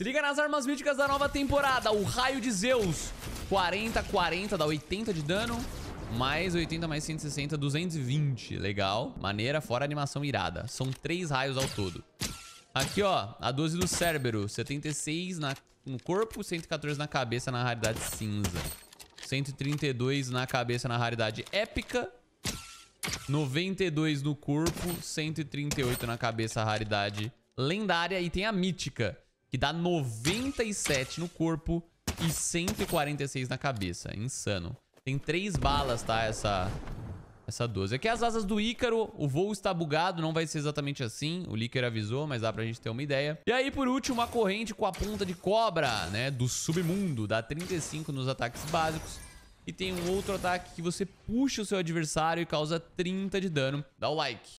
Se liga nas armas míticas da nova temporada. O Raio de Zeus. 40, 40, dá 80 de dano. Mais 80, mais 160, 220. Legal. Maneira, fora animação irada. São três raios ao todo. Aqui, ó. A 12 do cérebro. 76 na, no corpo, 114 na cabeça, na raridade cinza. 132 na cabeça, na raridade épica. 92 no corpo, 138 na cabeça, raridade lendária. E tem a mítica que dá 97 no corpo e 146 na cabeça. Insano. Tem três balas, tá? Essa, essa 12. Aqui as asas do Ícaro. O voo está bugado, não vai ser exatamente assim. O Licker avisou, mas dá pra gente ter uma ideia. E aí, por último, a corrente com a ponta de cobra, né? Do submundo. Dá 35 nos ataques básicos. E tem um outro ataque que você puxa o seu adversário e causa 30 de dano. Dá o like.